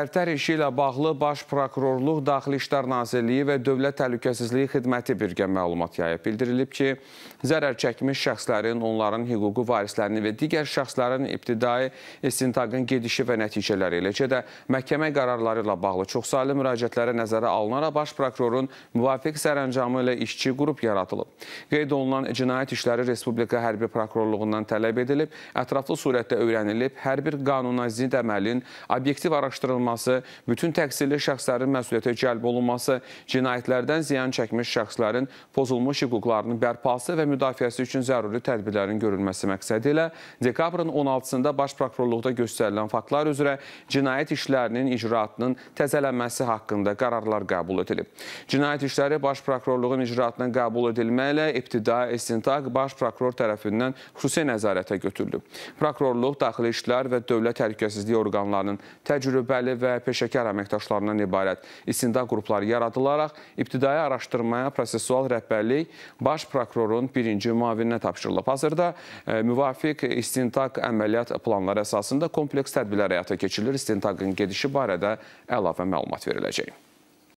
Tərtər işi ilə bağlı Baş Prokurorluq, Daxili İşlər Nazirliyi və Dövlət Təhlükəsizliyi Xidməti birgə məlumat yayıb. Bildirilib ki, zərər çəkmiş şəxslərin, onların hüquqi varislərini və digər şəxslərin ibtidai istintaqın gedişi və nəticələri, eləcə də məhkəmə qərarları ilə bağlı çoxsaylı müraciətlərə nəzərə alınaraq Baş Prokurorun müvafiq sərəncamı ilə işçi qrup yaradılıb. Qeyd olunan cinayət işləri Respublika Hərbi Prokurorluğundan tələb edilib, ətraflı surətdə öyrənilib, hər bir qanuna zidd əməlin obyektiv araşdırılması araşdırılması, bütün təqsirli şəxslərin məsuliyyətə cəlb olunması, cinayətlərdən ziyan çəkmiş şəxslərin pozulmuş hüquqlarının bərpası və müdafiəsi üçün zəruri tədbirlərin görülməsi məqsədi ilə dekabrın 16-sında Baş Prokurorluqda göstərilən faktlar üzrə cinayət işlərinin icraatının təzələnməsi haqqında qərarlar qəbul edilib. Cinayət işləri Baş Prokurorluğun icraatına qəbul edilməklə ibtida istintaq Baş Prokuror tərəfindən xüsusi nəzarətə götürülüb. Prokurorluq, Daxili İşlər və Dövlət Təhlükəsizliyi orqanlarının təcrübəli fəalları və peşəkar əməkdaşlarından ibarət istintaq qrupları yaradılaraq ibtidai araşdırmaya prosesual rəhbərlik baş prokurorun birinci müavininə tapşırılıb. Hazırda e, müvafiq istintaq əməliyyat planları əsasında kompleks tədbirlər həyata keçirilir. İstintaqın gedişi barədə əlavə məlumat veriləcək.